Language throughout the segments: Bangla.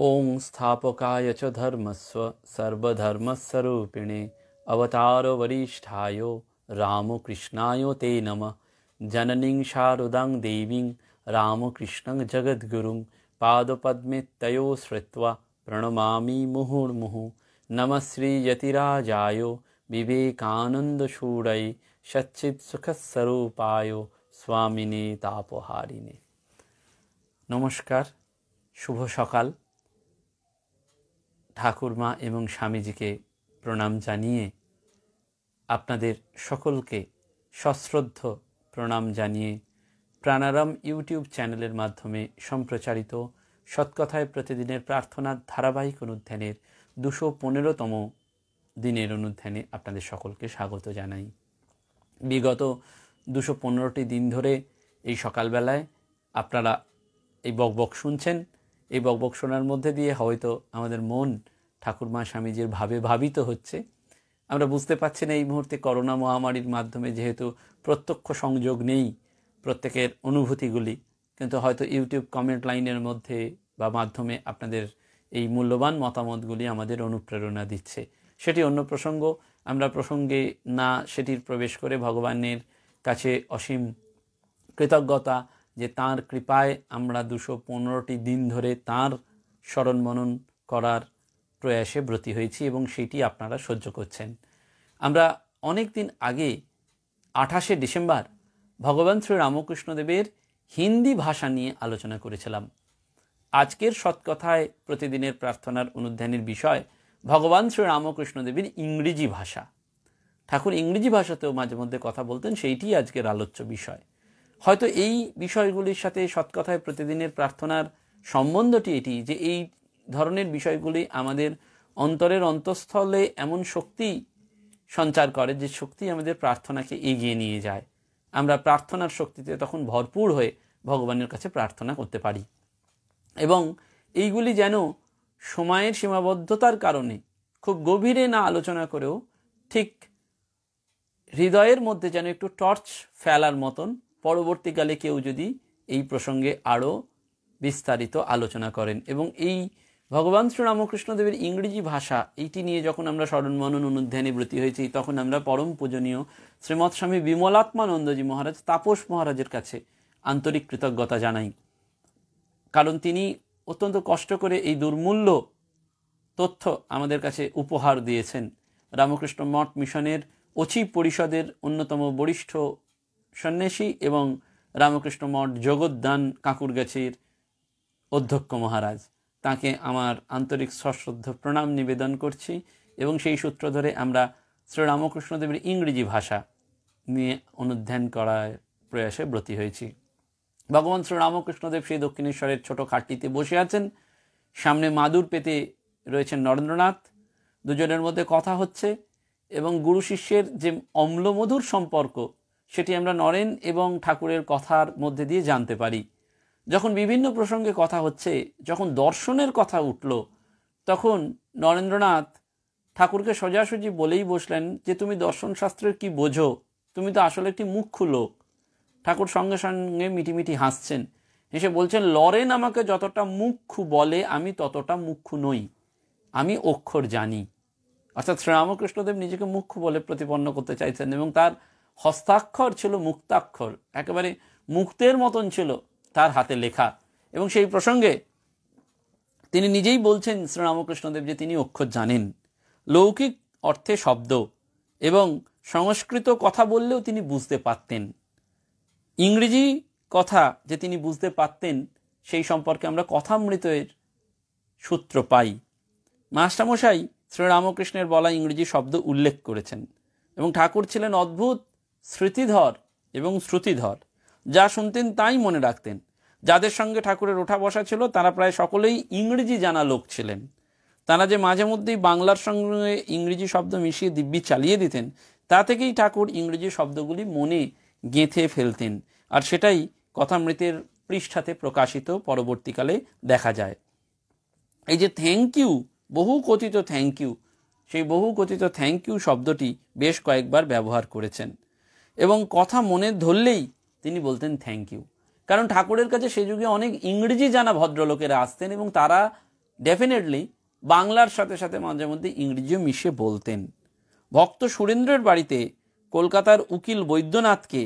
ओं स्थापकाय च धर्मस्व सर्वधर्मस्वरूपिणे अवतार रामकृष्णाय ते नम जननीं शारदां देवीं रामकृष्णं जगद्गुरुं पादपद्मे तयो श्रुत्वा प्रणमामि मुहुर्मुहुः नमः श्रीयतिराजाय विवेकानन्दशूडै सच्चित्सुखस्वरूपाय स्वामिने তাপহারিণে नमस्कार शुभ सकाल ঠাকুরমা এবং স্বামীজিকে প্রণাম জানিয়ে আপনাদের সকলকে সশ্রদ্ধ প্রণাম জানিয়ে প্রাণারাম ইউটিউব চ্যানেলের মাধ্যমে সম্প্রচারিত সৎকথায় প্রতিদিনের প্রার্থনার ধারাবাহিক অনুধ্যানের দুশো পনেরোতম দিনের অনুধ্যানে আপনাদের সকলকে স্বাগত জানাই বিগত দুশো পনেরোটি দিন ধরে এই সকালবেলায় আপনারা এই বকবক শুনছেন এই বকবক শোনার মধ্যে দিয়ে হয়তো আমাদের মন ঠাকুরমা স্বামীজির ভাবে ভাবিত হচ্ছে আমরা বুঝতে পারছি না এই মুহূর্তে করোনা মহামারীর মাধ্যমে যেহেতু প্রত্যক্ষ সংযোগ নেই প্রত্যেকের অনুভূতিগুলি কিন্তু হয়তো ইউটিউব কমেন্ট লাইনের মধ্যে বা মাধ্যমে আপনাদের এই মূল্যবান মতামতগুলি আমাদের অনুপ্রেরণা দিচ্ছে সেটি অন্য প্রসঙ্গ আমরা প্রসঙ্গে না সেটির প্রবেশ করে ভগবানের কাছে অসীম কৃতজ্ঞতা যে তার কৃপায় আমরা দুশো পনেরোটি দিন ধরে তার স্মরণ মনন করার প্রয়াসে ব্রতী হয়েছি এবং সেটি আপনারা সহ্য করছেন আমরা অনেক দিন আগে আঠাশে ডিসেম্বর ভগবান শ্রী রামকৃষ্ণদেবের হিন্দি ভাষা নিয়ে আলোচনা করেছিলাম আজকের সৎকথায় প্রতিদিনের প্রার্থনার অনুধ্যানের বিষয় ভগবান শ্রী রামকৃষ্ণদেবের ইংরেজি ভাষা ঠাকুর ইংরেজি ভাষাতেও মাঝে মধ্যে কথা বলতেন সেইটি আজকের আলোচ্য বিষয় হয়তো এই বিষয়গুলির সাথে সৎকথায় প্রতিদিনের প্রার্থনার সম্বন্ধটি এটি যে এই ধরনের বিষয়গুলি আমাদের অন্তরের অন্তঃস্থলে এমন শক্তি সঞ্চার করে যে শক্তি আমাদের প্রার্থনাকে এগিয়ে নিয়ে যায় আমরা প্রার্থনার শক্তিতে তখন ভরপুর হয়ে ভগবানের কাছে প্রার্থনা করতে পারি এবং এইগুলি যেন সময়ের সীমাবদ্ধতার কারণে খুব গভীরে না আলোচনা করেও ঠিক হৃদয়ের মধ্যে যেন একটু টর্চ ফেলার মতন পরবর্তীকালে কেউ যদি এই প্রসঙ্গে আরও বিস্তারিত আলোচনা করেন এবং এই ভগবান শ্রী রামকৃষ্ণদেবের ইংরেজি ভাষা এইটি নিয়ে যখন আমরা স্মরণ মনন অনুধ্যানে ব্রতী হয়েছি তখন আমরা পরম পূজনীয় শ্রীমৎ স্বামী বিমলাত্মানন্দজি মহারাজ তাপস মহারাজের কাছে আন্তরিক কৃতজ্ঞতা জানাই কারণ তিনি অত্যন্ত কষ্ট করে এই দুর্মূল্য তথ্য আমাদের কাছে উপহার দিয়েছেন রামকৃষ্ণ মঠ মিশনের অচি পরিষদের অন্যতম বরিষ্ঠ সন্ন্যাসী এবং রামকৃষ্ণ মঠ জগদ্দান কাকুরগাছির অধ্যক্ষ মহারাজ তাকে আমার আন্তরিক সশ্রদ্ধ প্রণাম নিবেদন করছি এবং সেই সূত্র ধরে আমরা শ্রী ইংরেজি ভাষা নিয়ে অনুধ্যান করার প্রয়াসে ব্রতী হয়েছি ভগবান শ্রী রামকৃষ্ণদেব সেই দক্ষিণেশ্বরের ছোট খাটটিতে বসে আছেন সামনে মাদুর পেতে রয়েছেন নরেন্দ্রনাথ দুজনের মধ্যে কথা হচ্ছে এবং গুরু শিষ্যের যে অম্লমধুর সম্পর্ক সেটি আমরা নরেন এবং ঠাকুরের কথার মধ্যে দিয়ে জানতে পারি যখন বিভিন্ন প্রসঙ্গে কথা হচ্ছে যখন দর্শনের কথা উঠল তখন নরেন্দ্রনাথ ঠাকুরকে সোজাসুজি বলেই বসলেন যে তুমি দর্শনশাস্ত্রের কি বোঝো তুমি তো আসলে একটি মুখ্য লোক ঠাকুর সঙ্গে সঙ্গে মিটিমিটি হাসছেন এসে বলছেন লরেন আমাকে যতটা মুখ্য বলে আমি ততটা মুখ্য নই আমি অক্ষর জানি অর্থাৎ শ্রীরামকৃষ্ণদেব নিজেকে মুখ্য বলে প্রতিপন্ন করতে চাইছেন এবং তার হস্তাক্ষর ছিল মুক্তাক্ষর একেবারে মুক্তের মতন ছিল তার হাতে লেখা এবং সেই প্রসঙ্গে তিনি নিজেই বলছেন শ্রীরামকৃষ্ণদেব যে তিনি অক্ষর জানেন লৌকিক অর্থে শব্দ এবং সংস্কৃত কথা বললেও তিনি বুঝতে পারতেন ইংরেজি কথা যে তিনি বুঝতে পারতেন সেই সম্পর্কে আমরা কথামৃতের সূত্র পাই মাস্টারমশাই শ্রীরামকৃষ্ণের বলা ইংরেজি শব্দ উল্লেখ করেছেন এবং ঠাকুর ছিলেন অদ্ভুত স্মৃতিধর এবং শ্রুতিধর যা শুনতেন তাই মনে রাখতেন যাদের সঙ্গে ঠাকুরের ওঠা বসা ছিল তারা প্রায় সকলেই ইংরেজি জানা লোক ছিলেন তারা যে মাঝে মধ্যেই বাংলার সঙ্গে ইংরেজি শব্দ মিশিয়ে দিব্যি চালিয়ে দিতেন তা থেকেই ঠাকুর ইংরেজি শব্দগুলি মনে গেঁথে ফেলতেন আর সেটাই কথামৃতের পৃষ্ঠাতে প্রকাশিত পরবর্তীকালে দেখা যায় এই যে থ্যাংক ইউ বহু কথিত থ্যাংক ইউ সেই বহু কথিত থ্যাংক ইউ শব্দটি বেশ কয়েকবার ব্যবহার করেছেন এবং কথা মনে ধরলেই তিনি বলতেন থ্যাংক ইউ কারণ ঠাকুরের কাছে সে যুগে অনেক ইংরেজি জানা ভদ্রলোকেরা আসতেন এবং তারা ডেফিনেটলি বাংলার সাথে সাথে মাঝে মধ্যে ইংরেজিও মিশে বলতেন ভক্ত সুরেন্দ্রের বাড়িতে কলকাতার উকিল বৈদ্যনাথকে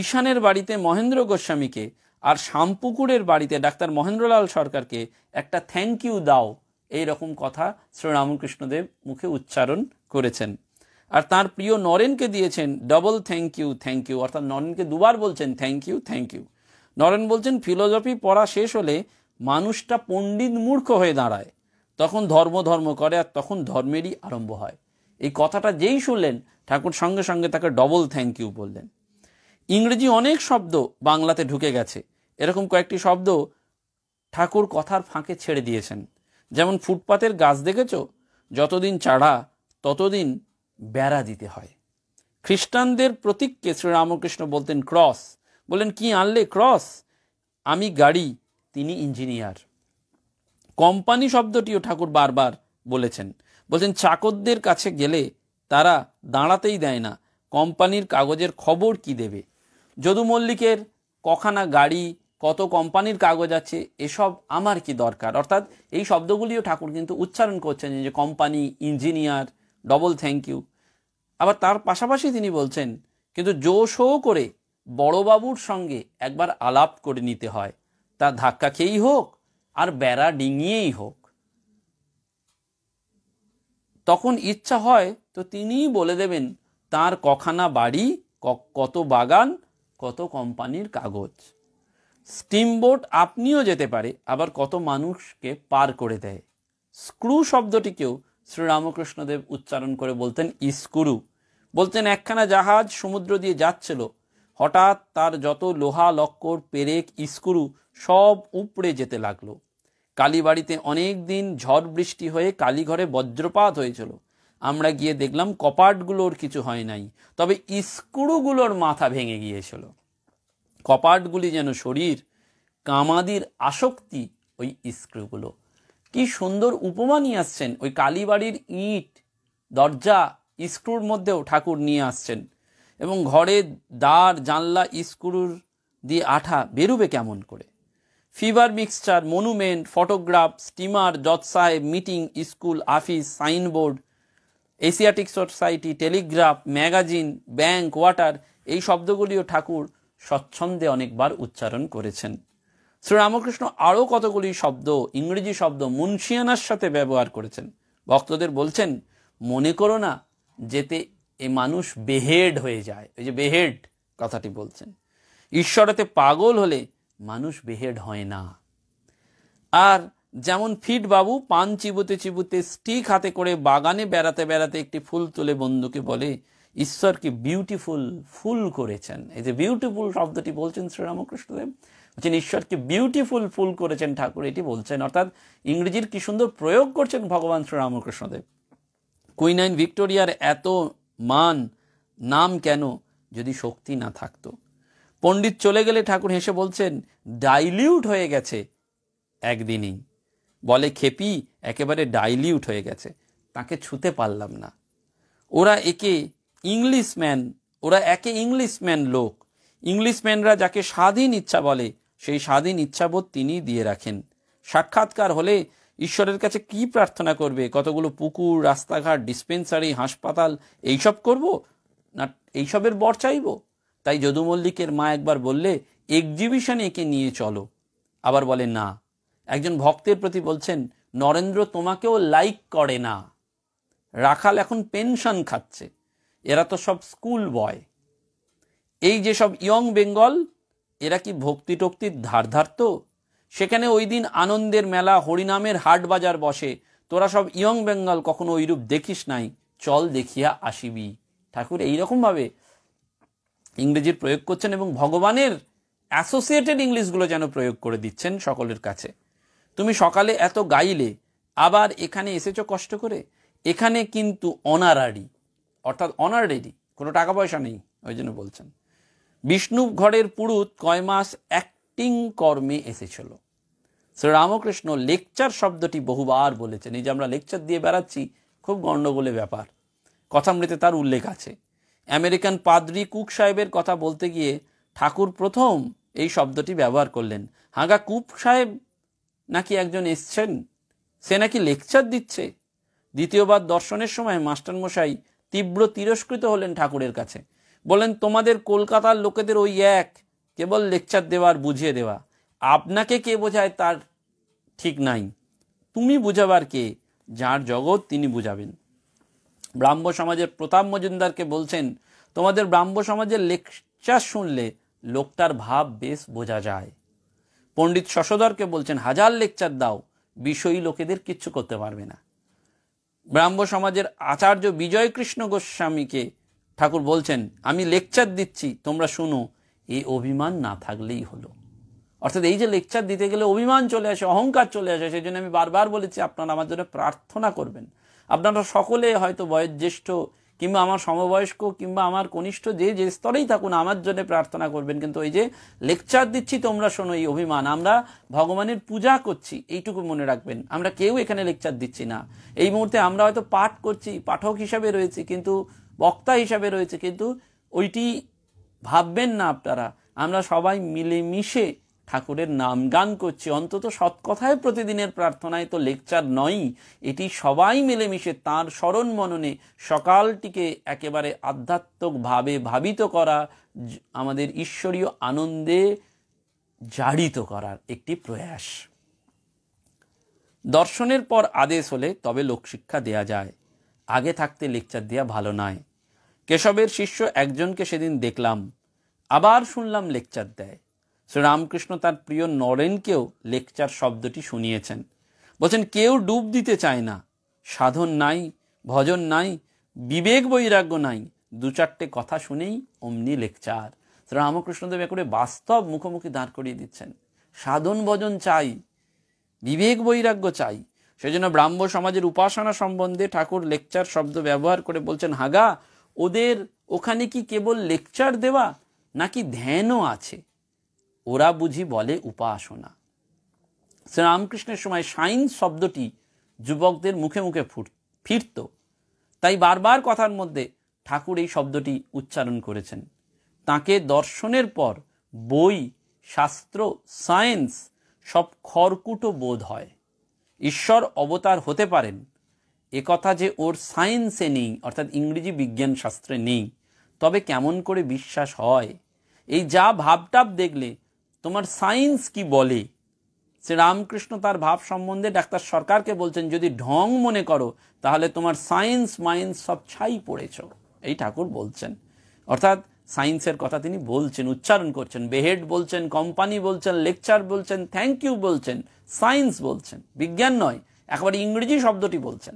ঈশানের বাড়িতে মহেন্দ্র গোস্বামীকে আর শ্যামপুকুরের বাড়িতে ডাক্তার মহেন্দ্রলাল সরকারকে একটা থ্যাংক ইউ দাও এই রকম কথা শ্রী রামকৃষ্ণদেব মুখে উচ্চারণ করেছেন আর তার প্রিয় নরেনকে দিয়েছেন double thank you thank you অর্থাৎ নরেনকে দুবার বলছেন thank you thank you Naren বলছেন ফিলোজফি পড়া শেষ হলে মানুষটা পণ্ডিত মূর্খ হয়ে দাঁড়ায় তখন ধর্ম ধর্ম করে আর তখন ধর্মেরই আরম্ভ হয় এই কথাটা যেই শুনলেন ঠাকুর সঙ্গে সঙ্গে তাকে ডবল থ্যাংক ইউ বললেন ইংরেজি অনেক শব্দ বাংলাতে ঢুকে গেছে এরকম কয়েকটি শব্দ ঠাকুর কথার ফাঁকে ছেড়ে দিয়েছেন যেমন ফুটপাতের গাছ দেখেছ যতদিন চাড়া ততদিন বেড়া দিতে হয় খ্রিস্টানদের প্রতীককে শ্রীরামকৃষ্ণ বলতেন ক্রস বলেন কি আনলে ক্রস আমি গাড়ি তিনি ইঞ্জিনিয়ার কোম্পানি শব্দটিও ঠাকুর বারবার বলেছেন বলছেন চাকরদের কাছে গেলে তারা দাঁড়াতেই দেয় না কোম্পানির কাগজের খবর কি দেবে যদু মল্লিকের কখানা গাড়ি কত কোম্পানির কাগজ আছে এসব আমার কি দরকার অর্থাৎ এই শব্দগুলিও ঠাকুর কিন্তু উচ্চারণ করছেন যে company engineer double thank you আবার তার পাশাপাশি তিনি বলছেন কিন্তু জো শো করে বড়বাবুর সঙ্গে একবার আলাপ করে নিতে হয় তা ধাক্কা খেয়েই হোক আর বেড়া ডিঙিয়েই হোক তখন ইচ্ছা হয় তো তিনিই বলে দেবেন তার কখানা বাড়ি কত বাগান কত কোম্পানির কাগজ স্টিমবোট আপনিও যেতে পারে আবার কত মানুষকে পার করে দেয় স্ক্রু শব্দটিকেও শ্রীরামকৃষ্ণদেব উচ্চারণ করে বলতেন ইস্কুরু বলতেন একখানা জাহাজ সমুদ্র দিয়ে যাচ্ছিল হঠাৎ তার যত লোহা লক্কর পেরেক ইস্কুরু সব উপড়ে যেতে লাগলো কালীবাড়িতে অনেক দিন ঝড় বৃষ্টি হয়ে কালীঘরে বজ্রপাত হয়েছিল আমরা গিয়ে দেখলাম কপাটগুলোর কিছু হয় নাই তবে ইস্কুরুগুলোর মাথা ভেঙে গিয়েছিল কপাটগুলি যেন শরীর কামাদির আসক্তি ওই ইস্কুগুলো কি সুন্দর উপমা নিয়ে আসছেন ওই কালীবাড়ির ইট দরজা স্ক্রুর মধ্যেও ঠাকুর নিয়ে আসছেন এবং ঘরে দ্বার জানলা স্ক্রুর দিয়ে আঠা বেরুবে কেমন করে fever mixture monument photograph steamer জজ সাহেব meeting school office signboard Asiatic society telegraph magazine bank water এই শব্দগুলিও ঠাকুর স্বচ্ছন্দে অনেকবার উচ্চারণ করেছেন শ্রীরামকৃষ্ণ আরও কতগুলি শব্দ ইংরেজি শব্দ মুন্সিয়ানার সাথে ব্যবহার করেছেন ভক্তদের বলছেন মনে করো না যেতে এ মানুষ বেহেড হয়ে যায় ওই যে বেহেড কথাটি বলছেন ঈশ্বরেতে পাগল হলে মানুষ বেহেড হয় না আর যেমন ফিট বাবু পান চিবুতে চিবুতে স্টিক হাতে করে বাগানে বেড়াতে বেড়াতে একটি ফুল তুলে বন্ধুকে বলে ঈশ্বরকে বিউটিফুল ফুল করেছেন এই যে বিউটিফুল শব্দটি বলছেন শ্রীরামকৃষ্ণদেব যিনি ঈশ্বরকে বিউটিফুল ফুল করেছেন ঠাকুর এটি বলছেন অর্থাৎ ইংরেজির কি সুন্দর প্রয়োগ করছেন ভগবান শ্রী রামকৃষ্ণদেব কুইনাইন ভিক্টোরিয়ার এত মান নাম কেন যদি শক্তি না থাকতো পণ্ডিত চলে গেলে ঠাকুর হেসে বলছেন ডাইলিউট হয়ে গেছে একদিনই বলে খেপি একেবারে ডাইলিউট হয়ে গেছে তাকে ছুতে পারলাম না ওরা একে ইংলিশম্যান ওরা একে ইংলিশম্যান লোক ইংলিশম্যানরা যাকে স্বাধীন ইচ্ছা বলে সেই স্বাধীন ইচ্ছাবোধ তিনি দিয়ে রাখেন সাক্ষাৎকার হলে ঈশ্বরের কাছে কি প্রার্থনা করবে কতগুলো পুকুর রাস্তাঘাট ডিসপেন্সারি হাসপাতাল এইসব করব না এইসবের বর চাইব তাই যদু মল্লিকের মা একবার বললে এক্সিবিশনে একে নিয়ে চলো আবার বলে না একজন ভক্তের প্রতি বলছেন নরেন্দ্র তোমাকেও লাইক করে না রাখাল এখন পেনশন খাচ্ছে এরা তো সব স্কুল বয় এই যে সব ইয়ং বেঙ্গল এরা কি ভক্তি টক্তির ধার ধার তো সেখানে ওই দিন আনন্দের মেলা হরিনামের হাট বাজার বসে তোরা সব ইয়ং বেঙ্গল কখনো ওইরূপ দেখিস নাই চল দেখিয়া আসিবি ঠাকুর এইরকমভাবে ইংরেজির প্রয়োগ করছেন এবং ভগবানের অ্যাসোসিয়েটেড ইংলিশগুলো যেন প্রয়োগ করে দিচ্ছেন সকলের কাছে তুমি সকালে এত গাইলে আবার এখানে এসেছো কষ্ট করে এখানে কিন্তু অনারারি অর্থাৎ অনারারি কোনো টাকা পয়সা নেই ওই জন্য বলছেন বিষ্ণুঘরের পুরুত কয় মাস অ্যাক্টিং কর্মে এসেছিল শ্রীরামকৃষ্ণ লেকচার শব্দটি বহুবার বলেছেন এই যে আমরা লেকচার দিয়ে বেড়াচ্ছি খুব গণ্ডগোলের ব্যাপার কথামৃতে তার উল্লেখ আছে আমেরিকান পাদ্রি কুক সাহেবের কথা বলতে গিয়ে ঠাকুর প্রথম এই শব্দটি ব্যবহার করলেন হাঁগা কুক সাহেব নাকি একজন এসছেন সে নাকি লেকচার দিচ্ছে দ্বিতীয়বার দর্শনের সময় মাস্টারমশাই তীব্র তিরস্কৃত হলেন ঠাকুরের কাছে বলেন তোমাদের কলকাতার লোকেদের ওই এক কেবল লেকচার দেওয়ার বুঝিয়ে দেওয়া আপনাকে কে বোঝায় তার ঠিক নাই তুমি বুঝাবার কে যার জগৎ তিনি বুঝাবেন ব্রাহ্ম সমাজের প্রতাপ মজুমদারকে বলছেন তোমাদের ব্রাহ্ম সমাজের লেকচার শুনলে লোকটার ভাব বেশ বোঝা যায় পণ্ডিত শশধরকে বলছেন হাজার লেকচার দাও বিষয়ী লোকেদের কিচ্ছু করতে পারবে না ব্রাহ্ম সমাজের আচার্য বিজয়কৃষ্ণ গোস্বামীকে ঠাকুর বলছেন আমি লেকচার দিচ্ছি তোমরা শুনো এই অভিমান না থাকলেই হলো অর্থাৎ এই যে লেকচার দিতে গেলে অভিমান চলে আসে অহংকার চলে আসে সেই জন্য আমি বারবার বলেছি আপনারা আমার জন্য প্রার্থনা করবেন আপনারা সকলে হয়তো বয়োজ্যেষ্ঠ কিংবা আমার সমবয়স্ক কিংবা আমার কনিষ্ঠ যে যে স্তরেই থাকুন আমার জন্য প্রার্থনা করবেন কিন্তু এই যে লেকচার দিচ্ছি তোমরা শোনো এই অভিমান আমরা ভগবানের পূজা করছি এইটুকু মনে রাখবেন আমরা কেউ এখানে লেকচার দিচ্ছি না এই মুহূর্তে আমরা হয়তো পাঠ করছি পাঠক হিসাবে রয়েছি কিন্তু বক্তা হিসাবে রয়েছে কিন্তু ওইটি ভাববেন না আপনারা আমরা সবাই মিলেমিশে ঠাকুরের নাম গান করছি অন্তত সৎকথায় প্রতিদিনের প্রার্থনায় তো লেকচার নয় এটি সবাই মিলেমিশে তার স্মরণ মননে সকালটিকে একেবারে আধ্যাত্মিকভাবে ভাবিত করা আমাদের ঈশ্বরীয় আনন্দে জারিত করার একটি প্রয়াস দর্শনের পর আদেশ হলে তবে লোকশিক্ষা দেয়া যায় আগে থাকতে লেকচার দেওয়া ভালো নয় কেশবের শিষ্য একজনকে সেদিন দেখলাম আবার শুনলাম লেকচার দেয় শ্রীরামকৃষ্ণ তার প্রিয় নরেনকেও লেকচার শব্দটি শুনিয়েছেন বলছেন কেউ ডুব দিতে চায় না সাধন নাই ভজন নাই বিবেক বৈরাগ্য নাই দু চারটে কথা শুনেই অমনি লেকচার শ্রীরামকৃষ্ণদেব করে বাস্তব মুখোমুখি দাঁড় করিয়ে দিচ্ছেন সাধন ভজন চাই বিবেক বৈরাগ্য চাই সেই জন্য ব্রাহ্ম সমাজের উপাসনা সম্বন্ধে ঠাকুর লেকচার শব্দ ব্যবহার করে বলছেন হাগা ওদের ওখানে কি কেবল লেকচার দেওয়া নাকি ধ্যানও আছে ওরা বুঝি বলে উপাসনা শ্রীরামকৃষ্ণের সময় সাইন শব্দটি যুবকদের মুখে মুখে ফুট ফিরত তাই বারবার কথার মধ্যে ঠাকুর এই শব্দটি উচ্চারণ করেছেন তাকে দর্শনের পর বই শাস্ত্র সায়েন্স সব খড়কুটো বোধ হয় ঈশ্বর অবতার হতে পারেন এ কথা যে ওর সায়েন্সে নেই অর্থাৎ ইংরেজি বিজ্ঞান শাস্ত্রে নেই তবে কেমন করে বিশ্বাস হয় এই যা ভাবটাপ দেখলে তোমার সায়েন্স কি বলে শ্রীরামকৃষ্ণ তার ভাব সম্বন্ধে ডাক্তার সরকারকে বলছেন যদি ঢং মনে করো তাহলে তোমার সায়েন্স মাইন্স সব ছাই পড়েছ এই ঠাকুর বলছেন অর্থাৎ সায়েন্সের কথা তিনি বলছেন উচ্চারণ করছেন বেহেড বলছেন কোম্পানি বলছেন লেকচার বলছেন থ্যাংক ইউ বলছেন সায়েন্স বলছেন বিজ্ঞান নয় একবার ইংরেজি শব্দটি বলছেন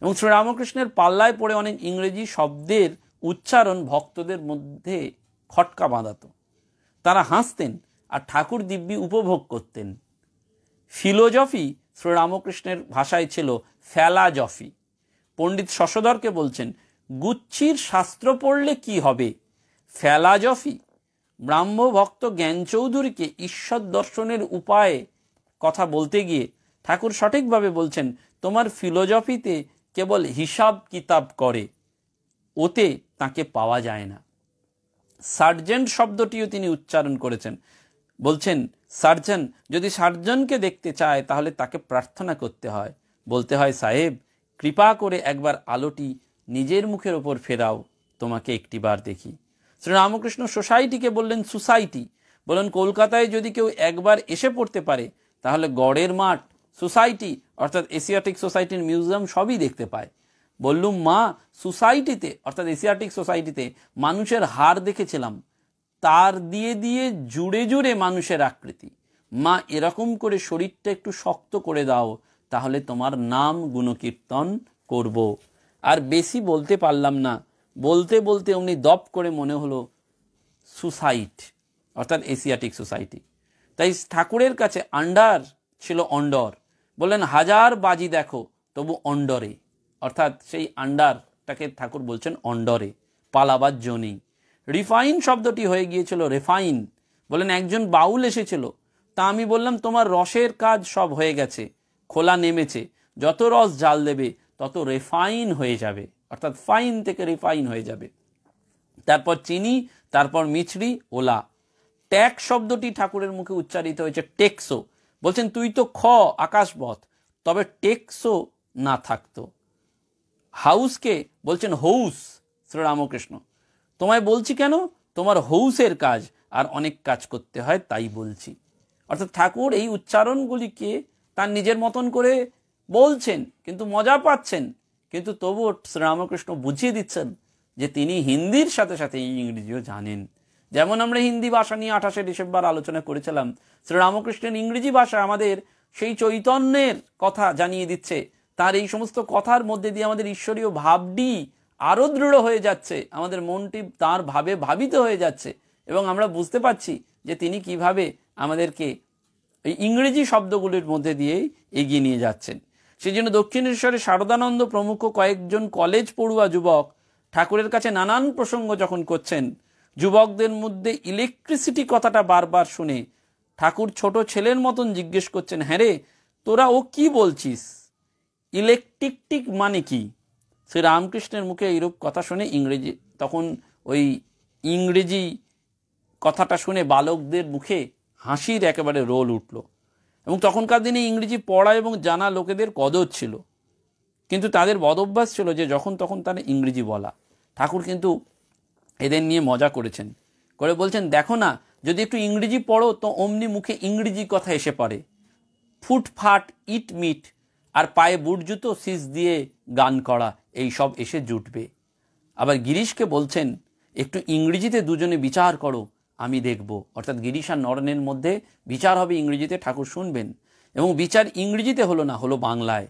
এবং শ্রীরামকৃষ্ণের পাল্লায় পড়ে অনেক ইংরেজি শব্দের উচ্চারণ ভক্তদের মধ্যে খটকা বাঁধাত তারা হাসতেন আর ঠাকুর দিব্যি উপভোগ করতেন ফিলোজফি শ্রীরামকৃষ্ণের ভাষায় ছিল ফ্যালাজফি পণ্ডিত শশধরকে বলছেন গুচ্ছির শাস্ত্র পড়লে কি হবে ফেলাজফি ব্রাহ্মভক্ত জ্ঞান চৌধুরীকে ঈশ্বর দর্শনের উপায়ে কথা বলতে গিয়ে ঠাকুর সঠিকভাবে বলছেন তোমার ফিলোজফিতে কেবল হিসাব কিতাব করে ওতে তাকে পাওয়া যায় না সার্জেন্ট শব্দটিও তিনি উচ্চারণ করেছেন বলছেন সার্জন যদি সার্জনকে দেখতে চায় তাহলে তাকে প্রার্থনা করতে হয় বলতে হয় সাহেব কৃপা করে একবার আলোটি নিজের মুখের ওপর ফেরাও তোমাকে একটিবার দেখি শ্রীরামকৃষ্ণ সোসাইটিকে বললেন সোসাইটি বলেন কলকাতায় যদি কেউ একবার এসে পড়তে পারে তাহলে গড়ের মাঠ সোসাইটি অর্থাৎ এশিয়াটিক সোসাইটির মিউজিয়াম সবই দেখতে পায় বললুম মা সোসাইটিতে অর্থাৎ এশিয়াটিক সোসাইটিতে মানুষের হাড় দেখেছিলাম তার দিয়ে দিয়ে জুড়ে জুড়ে মানুষের আকৃতি মা এরকম করে শরীরটা একটু শক্ত করে দাও তাহলে তোমার নাম গুণকীর্তন করব আর বেশি বলতে পারলাম না বলতে বলতে অমনি দপ করে মনে হলো সুসাইট অর্থাৎ এশিয়াটিক সোসাইটি তাই ঠাকুরের কাছে আন্ডার ছিল অন্ডর বললেন হাজার বাজি দেখো তবু অন্ডরে অর্থাৎ সেই আন্ডারটাকে ঠাকুর বলছেন অন্ডরে পালাবার জো নেই রিফাইন শব্দটি হয়ে গিয়েছিল রেফাইন বলেন একজন বাউল এসেছিল তা আমি বললাম তোমার রসের কাজ সব হয়ে গেছে খোলা নেমেছে যত রস জাল দেবে তত রেফাইন হয়ে যাবে অর্থাৎ ফাইন থেকে রিফাইন হয়ে যাবে তারপর চিনি তারপর মিছরি ওলা ট্যাক শব্দটি ঠাকুরের মুখে উচ্চারিত হয়েছে টেকসো বলছেন তুই তো খ আকাশপথ তবে টেকসো না থাকতো হাউসকে বলছেন হৌস শ্রীরামকৃষ্ণ তোমায় বলছি কেন তোমার হৌসের কাজ আর অনেক কাজ করতে হয় তাই বলছি অর্থাৎ ঠাকুর এই উচ্চারণগুলিকে তার নিজের মতন করে বলছেন কিন্তু মজা পাচ্ছেন কিন্তু তবুও শ্রীরামকৃষ্ণ বুঝিয়ে দিচ্ছেন যে তিনি হিন্দির সাথে সাথে ইংরেজিও জানেন যেমন আমরা হিন্দি ভাষা নিয়ে আঠাশে ডিসেম্বর আলোচনা করেছিলাম শ্রীরামকৃষ্ণের ইংরেজি ভাষা আমাদের সেই চৈতন্যের কথা জানিয়ে দিচ্ছে তার এই সমস্ত কথার মধ্যে দিয়ে আমাদের ঈশ্বরীয় ভাবটি আরও দৃঢ় হয়ে যাচ্ছে আমাদের মনটি তার ভাবে ভাবিত হয়ে যাচ্ছে এবং আমরা বুঝতে পারছি যে তিনি কিভাবে আমাদেরকে ইংরেজি শব্দগুলির মধ্যে দিয়েই এগিয়ে নিয়ে যাচ্ছেন সেই জন্য দক্ষিণেশ্বরে শারদানন্দ প্রমুখ কয়েকজন কলেজ পড়ুয়া যুবক ঠাকুরের কাছে নানান প্রসঙ্গ যখন করছেন যুবকদের মধ্যে ইলেকট্রিসিটি কথাটা বারবার শুনে ঠাকুর ছোট ছেলের মতন জিজ্ঞেস করছেন হ্যাঁ রে তোরা ও কি বলছিস ইলেকট্রিকটিক মানে কি শ্রী রামকৃষ্ণের মুখে এইরূপ কথা শুনে ইংরেজি তখন ওই ইংরেজি কথাটা শুনে বালকদের মুখে হাসির একেবারে রোল উঠল এবং তখনকার দিনে ইংরেজি পড়া এবং জানা লোকেদের কদর ছিল কিন্তু তাদের বদভ্যাস ছিল যে যখন তখন তারা ইংরেজি বলা ঠাকুর কিন্তু এদের নিয়ে মজা করেছেন করে বলছেন দেখো না যদি একটু ইংরেজি পড়ো তো অমনি মুখে ইংরেজি কথা এসে পড়ে ফুটফাট ইট মিট আর পায়ে বুট জুতো সিজ দিয়ে গান করা এই সব এসে জুটবে আবার গিরিশকে বলছেন একটু ইংরেজিতে দুজনে বিচার করো আমি দেখব অর্থাৎ গিরিশা নরনের মধ্যে বিচার হবে ইংরেজিতে ঠাকুর শুনবেন এবং বিচার ইংরেজিতে হলো না হলো বাংলায়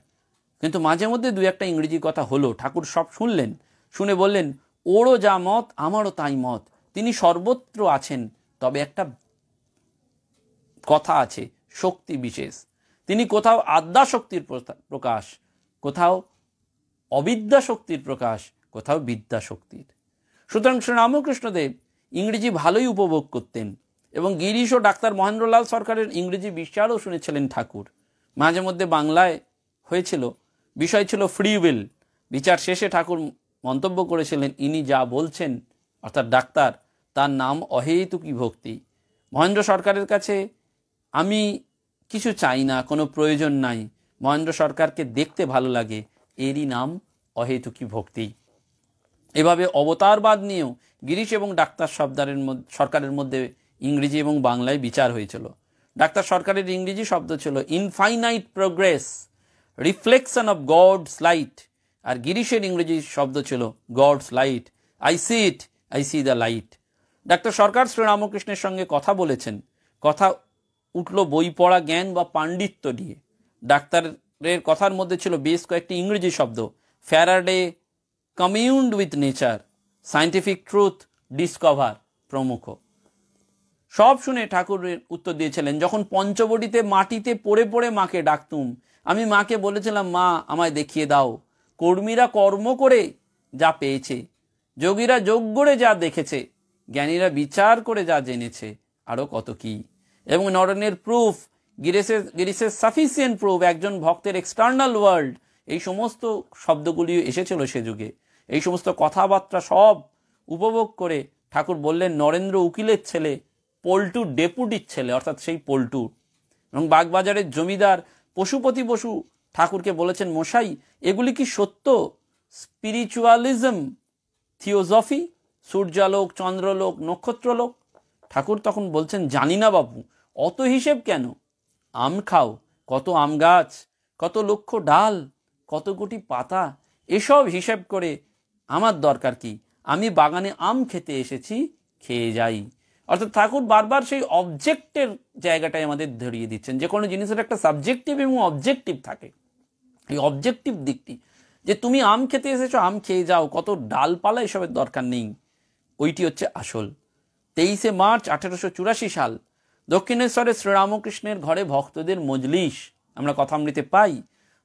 কিন্তু মাঝে মধ্যে দু একটা ইংরেজি কথা হলো ঠাকুর সব শুনলেন শুনে বললেন ওরও যা মত আমারও তাই মত তিনি সর্বত্র আছেন তবে একটা কথা আছে শক্তি বিশেষ তিনি কোথাও আদ্যা শক্তির প্রকাশ কোথাও অবিদ্যা শক্তির প্রকাশ কোথাও বিদ্যা শক্তির সুতরাং শ্রী রামকৃষ্ণদেব ইংরেজি ভালোই উপভোগ করতেন এবং গিরিশ ও ডাক্তার মহেন্দ্রলাল সরকারের ইংরেজি বিশ্বারও শুনেছিলেন ঠাকুর মাঝে মধ্যে বাংলায় হয়েছিল বিষয় ছিল ফ্রি উইল বিচার শেষে ঠাকুর মন্তব্য করেছিলেন ইনি যা বলছেন অর্থাৎ ডাক্তার তার নাম অহেতুকি ভক্তি মহেন্দ্র সরকারের কাছে আমি কিছু চাই না কোনো প্রয়োজন নাই মহেন্দ্র সরকারকে দেখতে ভালো লাগে এরই নাম অহেতুকি ভক্তি এভাবে অবতারবাদ নিয়েও গিরিশ এবং ডাক্তার সর্দারের মধ্যে সরকারের মধ্যে ইংরেজি এবং বাংলায় বিচার হয়েছিল ডাক্তার সরকারের ইংরেজি শব্দ ছিল infinite progress reflection of God's light আর গিরিশের ইংরেজি শব্দ ছিল God's light I see it I see the light doctor Sarkar Shri রামকৃষ্ণের সঙ্গে কথা বলেছেন কথা উঠল বই পড়া জ্ঞান বা পাণ্ডিত্য নিয়ে ডাক্তারের কথার মধ্যে ছিল বেশ কয়েকটি ইংরেজি শব্দ Faraday communed with nature scientific truth discover প্রমুখ সব শুনে ঠাকুরের উত্তর দিয়েছিলেন যখন পঞ্চবটিতে মাটিতে পড়ে পড়ে মাকে ডাকতুম আমি মাকে বলেছিলাম মা আমায় দেখিয়ে দাও কর্মীরা কর্ম করে যা পেয়েছে যোগীরা যোগ করে যা দেখেছে জ্ঞানীরা বিচার করে যা জেনেছে আরও কত কি এবং নরনের প্রুফ গিরিসের গিরিসের সাফিসিয়েন্ট প্রুফ একজন ভক্তের এক্সটার্নাল ওয়ার্ল্ড এই সমস্ত শব্দগুলি এসেছিল সে যুগে এই সমস্ত কথাবার্তা সব উপভোগ করে ঠাকুর বললেন নরেন্দ্র উকিলের ছেলে পল্টু ডেপুটির ছেলে অর্থাৎ সেই পল্টু এবং বাগবাজারের জমিদার পশুপতি বসু ঠাকুরকে বলেছেন মশাই এগুলি কি সত্য স্পিরিচুয়ালিজম থিওজফি সূর্যালোক চন্দ্রলোক নক্ষত্রলোক ঠাকুর তখন বলছেন জানি না বাবু অত হিসেব কেন আম খাও কত আম গাছ কত লক্ষ ডাল কত কোটি পাতা এসব হিসেব করে আমার দরকার কি আমি বাগানে আম খেতে এসেছি খেয়ে যাই অর্থাৎ ঠাকুর বারবার সেই অবজেক্টের জায়গাটাই আমাদের ধরিয়ে দিচ্ছেন যে কোনো জিনিসের একটা সাবজেক্টিভ এবং অবজেক্টিভ থাকে এই অবজেক্টিভ দিকটি যে তুমি আম খেতে এসেছো আম খেয়ে যাও কত ডালপালা এসবের দরকার নেই ওইটি হচ্ছে আসল তেইশে মার্চ আঠেরোশো চুরাশি সাল দক্ষিণেশ্বরে শ্রীরামকৃষ্ণের ঘরে ভক্তদের মজলিস আমরা কথামৃতে পাই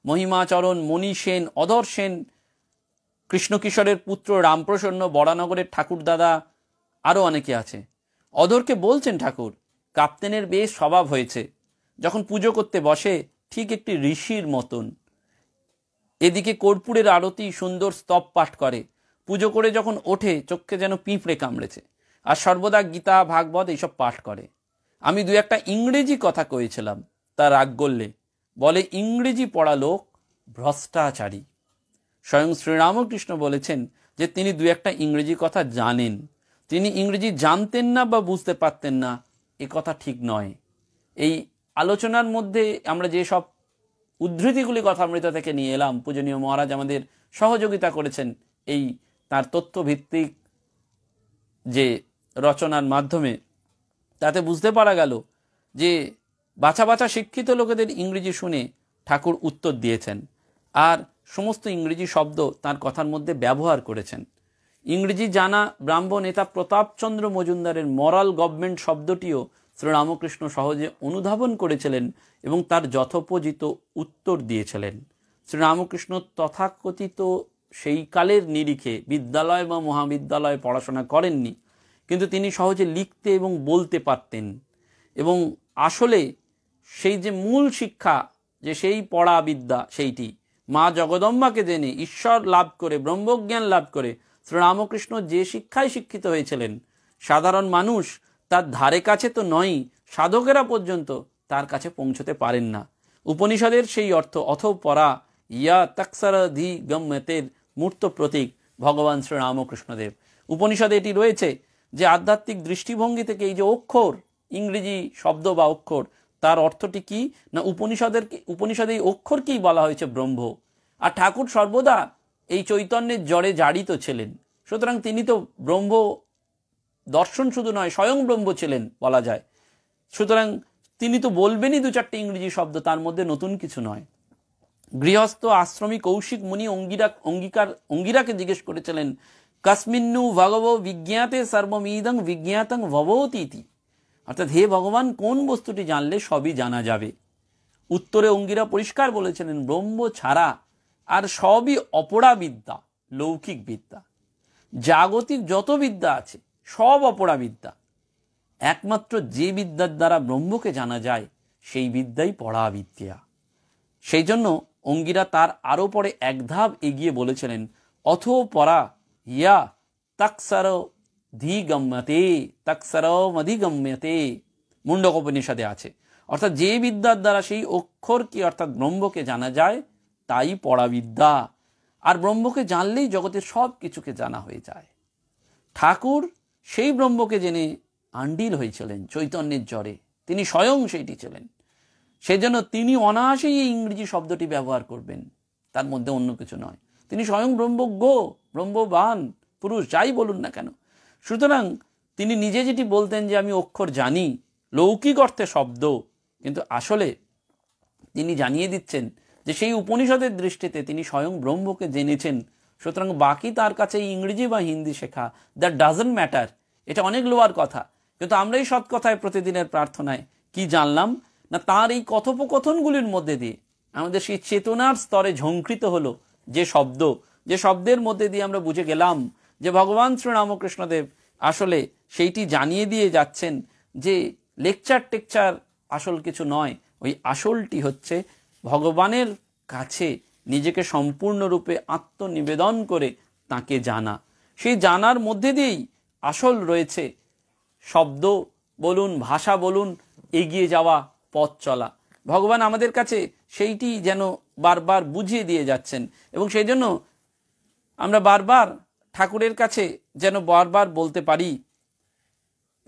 মহিমাচরণ মণি সেন অধর সেন কৃষ্ণকিশোরের পুত্র রামপ্রসন্ন বরানগরের ঠাকুরদাদা আরও অনেকে আছে অদরকে বলছেন ঠাকুর কাপ্তেনের বেশ স্বভাব হয়েছে যখন পুজো করতে বসে ঠিক একটি ঋষির মতন এদিকে কর্পূরের আরতি সুন্দর স্তব পাঠ করে পুজো করে যখন ওঠে চোখকে যেন পিঁপড়ে কামড়েছে আর সর্বদা গীতা ভাগবত এইসব পাঠ করে আমি দু একটা ইংরেজি কথা কয়েছিলাম তা রাগ বললে বলে ইংরেজি পড়া লোক ভ্রষ্টাচারী স্বয়ং শ্রীরামকৃষ্ণ বলেছেন যে তিনি দু একটা ইংরেজি কথা জানেন তিনি ইংরেজি জানতেন না বা বুঝতে পারতেন না এ কথা ঠিক নয় এই আলোচনার মধ্যে আমরা যে সব উদ্ধৃতিগুলি মৃত থেকে নিয়ে এলাম পূজনীয় মহারাজ আমাদের সহযোগিতা করেছেন এই তার তথ্যভিত্তিক যে রচনার মাধ্যমে তাতে বুঝতে পারা গেল যে বাছা বাছা শিক্ষিত লোকেদের ইংরেজি শুনে ঠাকুর উত্তর দিয়েছেন আর সমস্ত ইংরেজি শব্দ তার কথার মধ্যে ব্যবহার করেছেন ইংরেজি জানা ব্রাহ্ম নেতা প্রতাপচন্দ্র মজুমদারের মরাল গভর্নমেন্ট শব্দটিও শ্রীরামকৃষ্ণ সহজে অনুধাবন করেছিলেন এবং তার যথোপযিত উত্তর দিয়েছিলেন শ্রীরামকৃষ্ণ তথাকথিত সেই কালের নিরিখে বিদ্যালয় বা মহাবিদ্যালয়ে পড়াশোনা করেননি কিন্তু তিনি সহজে লিখতে এবং বলতে পারতেন এবং আসলে সেই যে মূল শিক্ষা যে সেই পড়া বিদ্যা সেইটি মা জগদম্বাকে জেনে ঈশ্বর লাভ করে ব্রহ্মজ্ঞান লাভ করে শ্রীরামকৃষ্ণ যে শিক্ষায় শিক্ষিত হয়েছিলেন সাধারণ মানুষ তার ধারে কাছে তো নয় সাধকেরা পর্যন্ত তার কাছে পৌঁছতে পারেন না উপনিষদের সেই অর্থ অথ পরা ইয়া তাকসার ধি গম্যতের মূর্ত প্রতীক ভগবান শ্রীরামকৃষ্ণদেব উপনিষদে এটি রয়েছে যে আধ্যাত্মিক দৃষ্টিভঙ্গি থেকে এই যে অক্ষর ইংরেজি শব্দ বা অক্ষর তার অর্থটি কি না উপনিষদের উপনিষদে এই অক্ষরকেই বলা হয়েছে ব্রহ্ম আর ঠাকুর সর্বদা এই চৈতন্যের জড়ে জারিত ছিলেন সুতরাং তিনি তো ব্রহ্ম দর্শন শুধু নয় স্বয়ং ব্রহ্ম ছিলেন বলা যায় সুতরাং তিনি তো বলবেনই দু চারটে ইংরেজি শব্দ তার মধ্যে নতুন কিছু নয় গৃহস্থ আশ্রমী কৌশিক মুনি অঙ্গিরা অঙ্গিকার অঙ্গিরাকে জিজ্ঞেস করেছিলেন কাশ্মিন্নু ভগব বিজ্ঞাতে সর্বমিদং বিজ্ঞাতং ভবতীতি অর্থাৎ হে ভগবান কোন বস্তুটি জানলে সবই জানা যাবে উত্তরে অঙ্গিরা পরিষ্কার বলেছিলেন ব্রহ্ম ছাড়া আর সবই অপরা বিদ্যা লৌকিক বিদ্যা জাগতিক যত বিদ্যা আছে সব অপরা বিদ্যা একমাত্র যে বিদ্যার দ্বারা ব্রহ্মকে জানা যায় সেই বিদ্যাই পড়া বিদ্যা সেই জন্য অঙ্গিরা তার আরও পরে এক ধাপ এগিয়ে বলেছিলেন অথ পরা ইয়া তাকসার ধিগম্যতে তাকসারমধিগম্যতে মুন্ডক উপনিষদে আছে অর্থাৎ যে বিদ্যার দ্বারা সেই অক্ষর কি অর্থাৎ ব্রহ্মকে জানা যায় তাই পড়া বিদ্যা আর ব্রহ্মকে জানলেই জগতের সব কিছুকে জানা হয়ে যায় ঠাকুর সেই ব্রহ্মকে জেনে আন্ডিল হয়েছিলেন চৈতন্যের জ্বরে তিনি স্বয়ং সেইটি ছিলেন সেজন্য তিনি অনায়াসেই এই ইংরেজি শব্দটি ব্যবহার করবেন তার মধ্যে অন্য কিছু নয় তিনি স্বয়ং ব্রহ্মজ্ঞ ব্রহ্মবান পুরুষ যাই বলুন না কেন সুতরাং তিনি নিজে যেটি বলতেন যে আমি অক্ষর জানি লৌকিক অর্থে শব্দ কিন্তু আসলে তিনি জানিয়ে দিচ্ছেন যে সেই উপনিষদের দৃষ্টিতে তিনি স্বয়ং ব্রহ্মকে জেনেছেন সুতরাং বাকি তার কাছে ইংরেজি বা হিন্দি শেখা দ্যাট ডাজেন্ট ম্যাটার এটা অনেক লোয়ার কথা কিন্তু আমরা এই সৎকথায় প্রতিদিনের প্রার্থনায় কি জানলাম না তার এই কথোপকথনগুলির মধ্যে দিয়ে আমাদের সেই চেতনার স্তরে ঝঙ্কৃত হলো যে শব্দ যে শব্দের মধ্যে দিয়ে আমরা বুঝে গেলাম যে ভগবান শ্রীরামকৃষ্ণদেব আসলে সেইটি জানিয়ে দিয়ে যাচ্ছেন যে লেকচার টেকচার আসল কিছু নয় ওই আসলটি হচ্ছে ভগবানের কাছে নিজেকে সম্পূর্ণরূপে আত্মনিবেদন করে তাকে জানা সেই জানার মধ্যে দিয়েই আসল রয়েছে শব্দ বলুন ভাষা বলুন এগিয়ে যাওয়া পথ চলা ভগবান আমাদের কাছে সেইটি যেন বারবার বুঝিয়ে দিয়ে যাচ্ছেন এবং সেই জন্য আমরা বারবার ঠাকুরের কাছে যেন বারবার বলতে পারি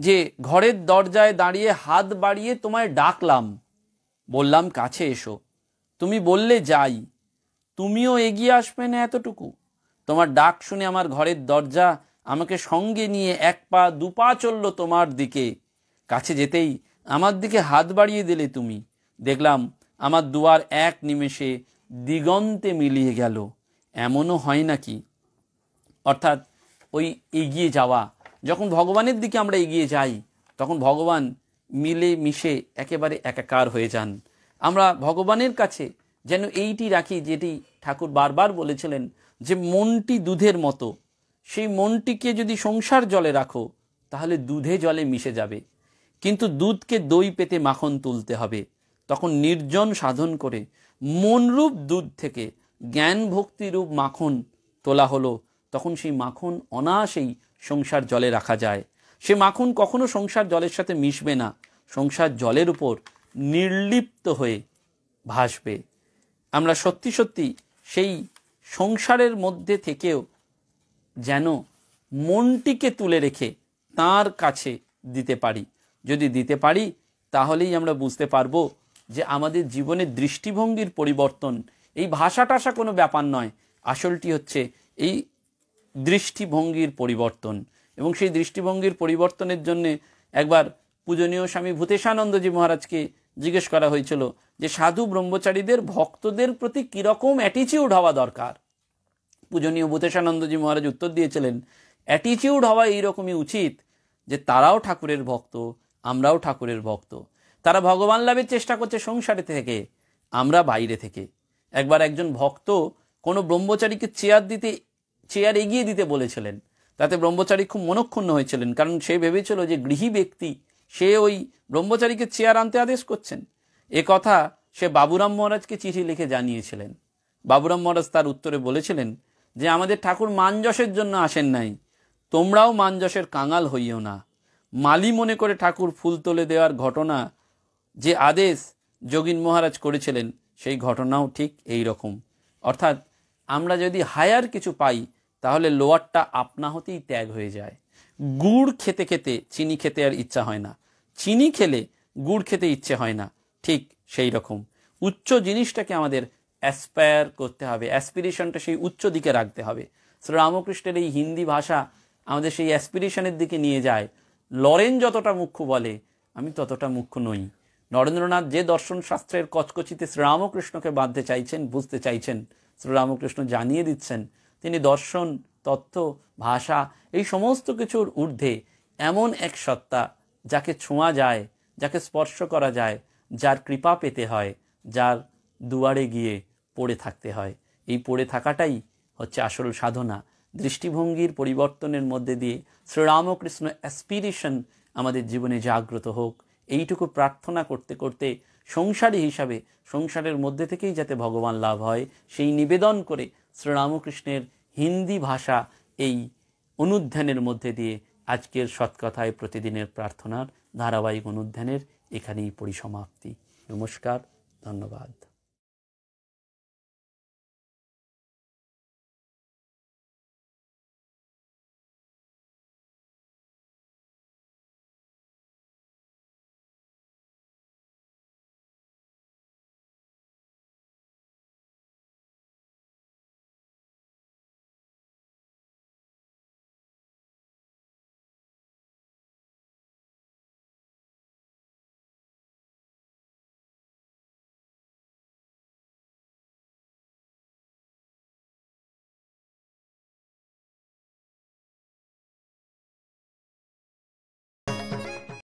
যে ঘরের দরজায় দাঁড়িয়ে হাত বাড়িয়ে তোমায় ডাকলাম বললাম কাছে এসো তুমি বললে যাই তুমিও এগিয়ে আসবে না এতটুকু তোমার ডাক শুনে আমার ঘরের দরজা আমাকে সঙ্গে নিয়ে এক পা দু পা চলল তোমার দিকে কাছে যেতেই আমার দিকে হাত বাড়িয়ে দিলে তুমি দেখলাম আমার দুয়ার এক নিমেষে দিগন্তে মিলিয়ে গেল এমনও হয় নাকি অর্থাৎ ওই এগিয়ে যাওয়া যখন ভগবানের দিকে আমরা এগিয়ে যাই তখন ভগবান মিলে মিশে একেবারে একাকার হয়ে যান আমরা ভগবানের কাছে যেন এইটি রাখি যেটি ঠাকুর বারবার বলেছিলেন যে মনটি দুধের মতো সেই মনটিকে যদি সংসার জলে রাখো তাহলে দুধে জলে মিশে যাবে কিন্তু দুধকে দই পেতে মাখন তুলতে হবে তখন নির্জন সাধন করে মনরূপ দুধ থেকে জ্ঞান ভক্তিরূপ মাখন তোলা হলো তখন সেই মাখন অনায়াসেই সংসার জলে রাখা যায় সে মাখন কখনো সংসার জলের সাথে মিশবে না সংসার জলের উপর নির্লিপ্ত হয়ে ভাসবে আমরা সত্যি সত্যি সেই সংসারের মধ্যে থেকেও যেন মনটিকে তুলে রেখে তার কাছে দিতে পারি যদি দিতে পারি তাহলেই আমরা বুঝতে পারবো যে আমাদের জীবনের দৃষ্টিভঙ্গির পরিবর্তন এই ভাষাটাসা কোনো ব্যাপার নয় আসলটি হচ্ছে এই দৃষ্টিভঙ্গির পরিবর্তন এবং সেই দৃষ্টিভঙ্গির পরিবর্তনের জন্যে একবার পূজনীয় স্বামী ভূতেশানন্দজি মহারাজকে জিজ্ঞেস করা হয়েছিল যে সাধু ব্রহ্মচারীদের ভক্তদের প্রতি কীরকম অ্যাটিচিউড হওয়া দরকার পূজনীয় ভূতেশানন্দজি মহারাজ উত্তর দিয়েছিলেন অ্যাটিচিউড হওয়া এইরকমই উচিত যে তারাও ঠাকুরের ভক্ত আমরাও ঠাকুরের ভক্ত তারা ভগবান লাভের চেষ্টা করছে সংসারে থেকে আমরা বাইরে থেকে একবার একজন ভক্ত কোনো ব্রহ্মচারীকে চেয়ার দিতে চেয়ার এগিয়ে দিতে বলেছিলেন তাতে ব্রহ্মচারী খুব মনক্ষুণ্ণ হয়েছিলেন কারণ সে ভেবেছিল যে গৃহী ব্যক্তি সে ওই ব্রহ্মচারীকে চেয়ার আনতে আদেশ করছেন এ কথা সে বাবুরাম মহারাজকে চিঠি লিখে জানিয়েছিলেন বাবুরাম মহারাজ তার উত্তরে বলেছিলেন যে আমাদের ঠাকুর মানযশের জন্য আসেন নাই তোমরাও মানযশের কাঙাল হইও না মালি মনে করে ঠাকুর ফুল তোলে দেওয়ার ঘটনা যে আদেশ যোগীন মহারাজ করেছিলেন সেই ঘটনাও ঠিক এই রকম অর্থাৎ আমরা যদি হায়ার কিছু পাই তাহলে লোয়ারটা আপনা হতেই ত্যাগ হয়ে যায় গুড় খেতে খেতে চিনি খেতে আর ইচ্ছা হয় না চিনি খেলে গুড় খেতে ইচ্ছে হয় না ঠিক সেই রকম উচ্চ জিনিসটাকে আমাদের অ্যাসপায়ার করতে হবে অ্যাসপিরেশনটা সেই উচ্চ দিকে রাখতে হবে শ্রীরামকৃষ্ণের এই হিন্দি ভাষা আমাদের সেই অ্যাসপিরেশনের দিকে নিয়ে যায় লরেন যতটা মুখ্য বলে আমি ততটা মুখ্য নই নরেন্দ্রনাথ যে দর্শন শাস্ত্রের কচকচিতে শ্রীরামকৃষ্ণকে বাঁধতে চাইছেন বুঝতে চাইছেন শ্রীরামকৃষ্ণ জানিয়ে দিচ্ছেন তিনি দর্শন তত্ত্ব ভাষা এই সমস্ত কিছুর ঊর্ধ্বে এমন এক সত্তা যাকে ছোঁয়া যায় যাকে স্পর্শ করা যায় যার কৃপা পেতে হয় যার দুয়ারে গিয়ে পড়ে থাকতে হয় এই পড়ে থাকাটাই হচ্ছে আসল সাধনা দৃষ্টিভঙ্গির পরিবর্তনের মধ্যে দিয়ে শ্রীরামকৃষ্ণ অ্যাসপিরেশন আমাদের জীবনে জাগ্রত হোক এইটুকু প্রার্থনা করতে করতে সংসারী হিসাবে সংসারের মধ্যে থেকেই যাতে ভগবান লাভ হয় সেই নিবেদন করে শ্রীরামকৃষ্ণের হিন্দি ভাষা এই অনুধ্যানের মধ্যে দিয়ে আজকের সৎকথায় প্রতিদিনের প্রার্থনার ধারাবাহিক অনুধ্যানের এখানেই পরিসমাপ্তি নমস্কার ধন্যবাদ